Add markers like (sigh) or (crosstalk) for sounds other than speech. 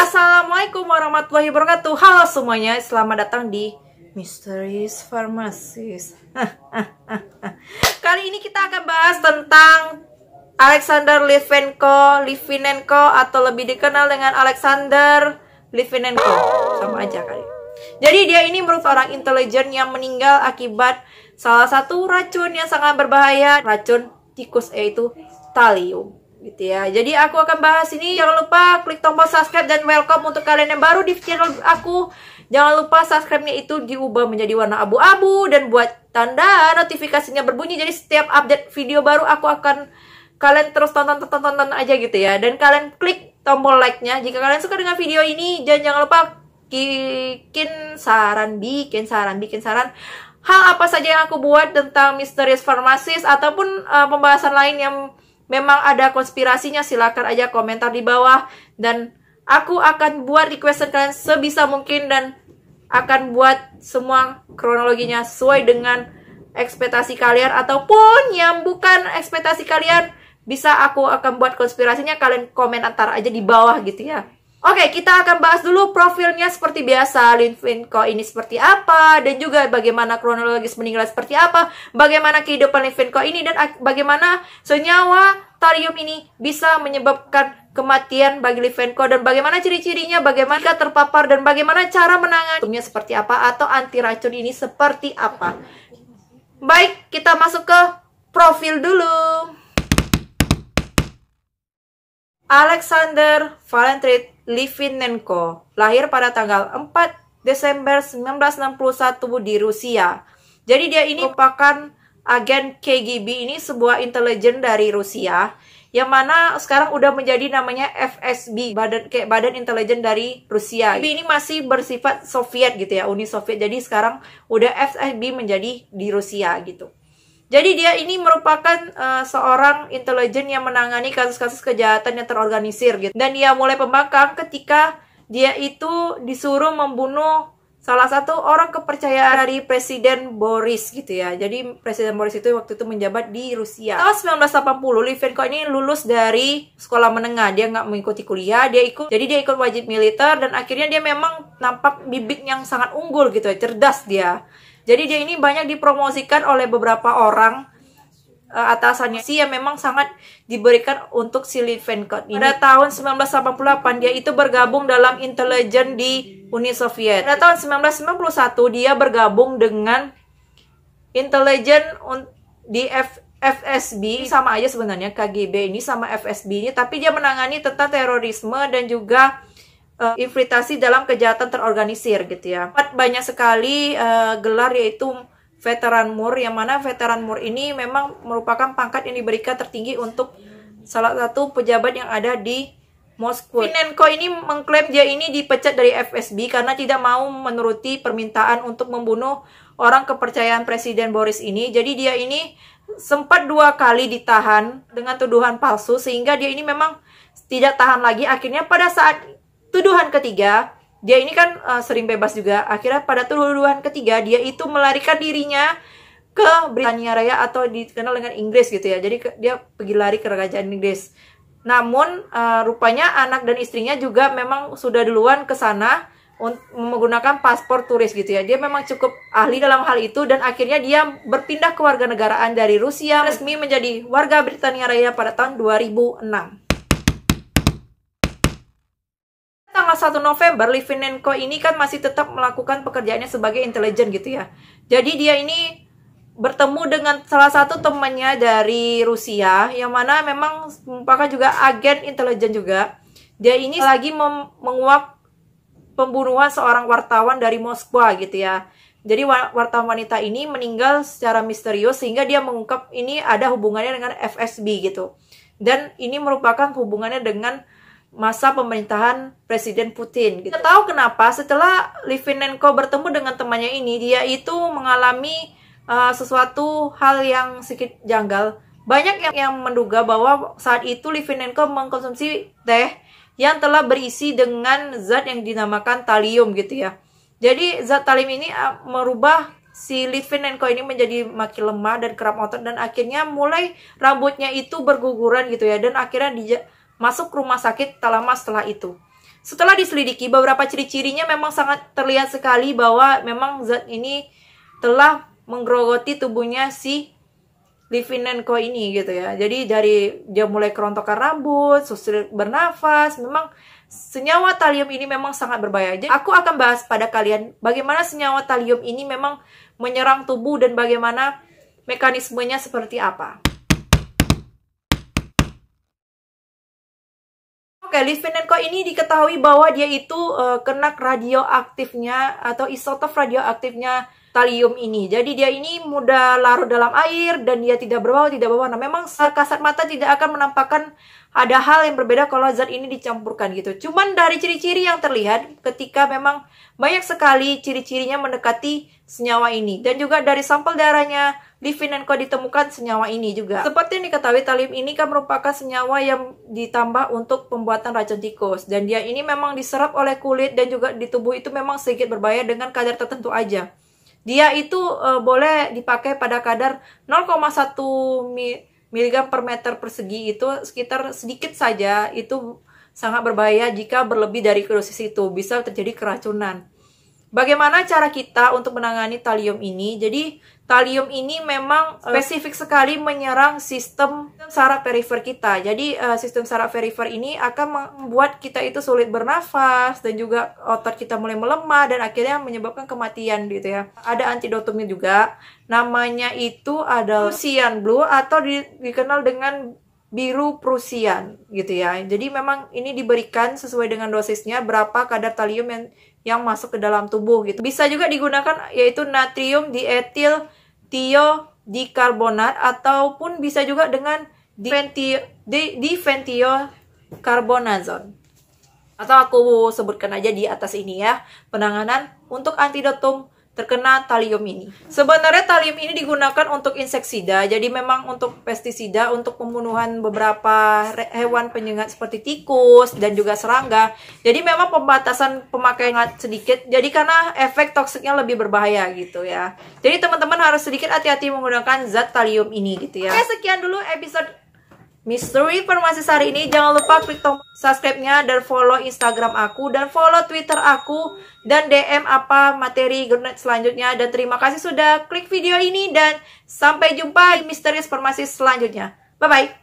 Assalamualaikum warahmatullahi wabarakatuh Halo semuanya, selamat datang di Mysteries Pharmacies (laughs) Kali ini kita akan bahas tentang Alexander Litvinenko, Litvinenko atau lebih dikenal dengan Alexander Litvinenko Sama aja kali Jadi dia ini merupakan orang intelijen yang meninggal akibat salah satu racun yang sangat berbahaya Racun tikus yaitu talium gitu ya jadi aku akan bahas ini jangan lupa klik tombol subscribe dan welcome untuk kalian yang baru di channel aku jangan lupa subscribe-nya itu diubah menjadi warna abu-abu dan buat tanda notifikasinya berbunyi jadi setiap update video baru aku akan kalian terus tonton tonton tonton aja gitu ya dan kalian klik tombol like-nya jika kalian suka dengan video ini dan jangan lupa bikin saran bikin saran bikin saran hal apa saja yang aku buat tentang misterius farmasis ataupun uh, pembahasan lain yang memang ada konspirasinya silahkan aja komentar di bawah dan aku akan buat request kalian sebisa mungkin dan akan buat semua kronologinya sesuai dengan ekspektasi kalian ataupun yang bukan ekspektasi kalian bisa aku akan buat konspirasinya kalian komen komentar aja di bawah gitu ya. Oke, kita akan bahas dulu profilnya seperti biasa. Lin Finko ini seperti apa, dan juga bagaimana kronologis meninggal seperti apa, bagaimana kehidupan Lin Finko ini, dan bagaimana senyawa tarium ini bisa menyebabkan kematian bagi Livenko dan bagaimana ciri-cirinya, bagaimana terpapar dan bagaimana cara menangannya seperti apa atau anti racun ini seperti apa. Baik, kita masuk ke profil dulu. Alexander Valentrit Litvinenko, lahir pada tanggal 4 Desember 1961 di Rusia. Jadi dia ini merupakan agen KGB ini sebuah intelijen dari Rusia yang mana sekarang udah menjadi namanya FSB badan kayak badan intelijen dari Rusia. Tapi ini masih bersifat Soviet gitu ya, Uni Soviet. Jadi sekarang udah FSB menjadi di Rusia gitu. Jadi dia ini merupakan uh, seorang intelijen yang menangani kasus-kasus kejahatan yang terorganisir gitu. Dan dia mulai pembangkang ketika dia itu disuruh membunuh salah satu orang kepercayaan dari Presiden Boris gitu ya. Jadi Presiden Boris itu waktu itu menjabat di Rusia. Tahun 1980 Livenko ini lulus dari sekolah menengah. Dia nggak mengikuti kuliah, dia ikut jadi dia ikut wajib militer dan akhirnya dia memang nampak bibik yang sangat unggul gitu ya, cerdas dia. Jadi dia ini banyak dipromosikan oleh beberapa orang uh, atasannya sih yang memang sangat diberikan untuk si Litvinenko ini. Pada tahun 1988 dia itu bergabung dalam intelijen di Uni Soviet. Pada tahun 1991 dia bergabung dengan intelijen di F FSB ini sama aja sebenarnya KGB ini sama FSB ini tapi dia menangani tentang terorisme dan juga uh, infiltrasi dalam kejahatan terorganisir gitu ya. Empat Banyak sekali uh, gelar yaitu veteran mur yang mana veteran mur ini memang merupakan pangkat yang diberikan tertinggi untuk salah satu pejabat yang ada di Moskow. Finenko ini mengklaim dia ini dipecat dari FSB karena tidak mau menuruti permintaan untuk membunuh orang kepercayaan Presiden Boris ini. Jadi dia ini sempat dua kali ditahan dengan tuduhan palsu sehingga dia ini memang tidak tahan lagi. Akhirnya pada saat Tuduhan ketiga, dia ini kan uh, sering bebas juga. Akhirnya pada tuduhan ketiga dia itu melarikan dirinya ke Britania Raya atau dikenal dengan Inggris gitu ya. Jadi ke, dia pergi lari ke kerajaan Inggris. Namun uh, rupanya anak dan istrinya juga memang sudah duluan ke sana menggunakan paspor turis gitu ya. Dia memang cukup ahli dalam hal itu dan akhirnya dia berpindah ke warga negaraan dari Rusia resmi menjadi warga Britania Raya pada tahun 2006. tanggal 1 November Livinenko ini kan masih tetap melakukan pekerjaannya sebagai intelijen gitu ya. Jadi dia ini bertemu dengan salah satu temannya dari Rusia yang mana memang merupakan juga agen intelijen juga. Dia ini lagi menguak pembunuhan seorang wartawan dari Moskwa gitu ya. Jadi wartawan wanita ini meninggal secara misterius sehingga dia mengungkap ini ada hubungannya dengan FSB gitu. Dan ini merupakan hubungannya dengan masa pemerintahan Presiden Putin. Kita gitu. tahu kenapa setelah livinenko bertemu dengan temannya ini, dia itu mengalami uh, sesuatu hal yang sedikit janggal. Banyak yang, yang menduga bahwa saat itu livinenko mengkonsumsi teh yang telah berisi dengan zat yang dinamakan talium gitu ya. Jadi zat talium ini uh, merubah si Litvinenko ini menjadi makin lemah dan kerap otot dan akhirnya mulai rambutnya itu berguguran gitu ya dan akhirnya dia masuk rumah sakit tak lama setelah itu. Setelah diselidiki, beberapa ciri-cirinya memang sangat terlihat sekali bahwa memang zat ini telah menggerogoti tubuhnya si Livinenko ini gitu ya. Jadi dari dia mulai kerontokan rambut, sulit bernafas, memang senyawa talium ini memang sangat berbahaya. Jadi aku akan bahas pada kalian bagaimana senyawa talium ini memang menyerang tubuh dan bagaimana mekanismenya seperti apa. Litvinenko ini diketahui bahwa dia itu uh, kena radioaktifnya atau isotop radioaktifnya talium ini. Jadi dia ini mudah larut dalam air dan dia tidak berbau, tidak berwarna. Memang kasat mata tidak akan menampakkan ada hal yang berbeda kalau zat ini dicampurkan gitu. Cuman dari ciri-ciri yang terlihat ketika memang banyak sekali ciri-cirinya mendekati senyawa ini. Dan juga dari sampel darahnya di Financo ditemukan senyawa ini juga. Seperti yang diketahui, talim ini kan merupakan senyawa yang ditambah untuk pembuatan racun tikus. Dan dia ini memang diserap oleh kulit dan juga di tubuh itu memang sedikit berbahaya dengan kadar tertentu aja. Dia itu e, boleh dipakai pada kadar 0,1 miligram per meter persegi itu sekitar sedikit saja itu sangat berbahaya jika berlebih dari dosis itu bisa terjadi keracunan. Bagaimana cara kita untuk menangani talium ini? Jadi talium ini memang eh. spesifik sekali menyerang sistem saraf perifer kita. Jadi eh, sistem saraf perifer ini akan membuat kita itu sulit bernafas dan juga otot kita mulai melemah dan akhirnya menyebabkan kematian gitu ya. Ada antidotumnya juga. Namanya itu adalah cyan blue atau di, dikenal dengan biru Prusian gitu ya. Jadi memang ini diberikan sesuai dengan dosisnya berapa kadar talium yang yang masuk ke dalam tubuh gitu. Bisa juga digunakan yaitu natrium dietil dikarbonat ataupun bisa juga dengan diventio di, carbonazon. Atau aku sebutkan aja di atas ini ya. Penanganan untuk antidotum terkena talium ini. Sebenarnya talium ini digunakan untuk inseksida, jadi memang untuk pestisida, untuk pembunuhan beberapa hewan penyengat seperti tikus dan juga serangga. Jadi memang pembatasan pemakaian sedikit, jadi karena efek toksiknya lebih berbahaya gitu ya. Jadi teman-teman harus sedikit hati-hati menggunakan zat talium ini gitu ya. Oke, sekian dulu episode Misteri informasi hari ini jangan lupa klik tombol subscribe-nya dan follow Instagram aku dan follow Twitter aku dan DM apa materi guna selanjutnya dan terima kasih sudah klik video ini dan sampai jumpa di Misteri informasi selanjutnya. Bye bye.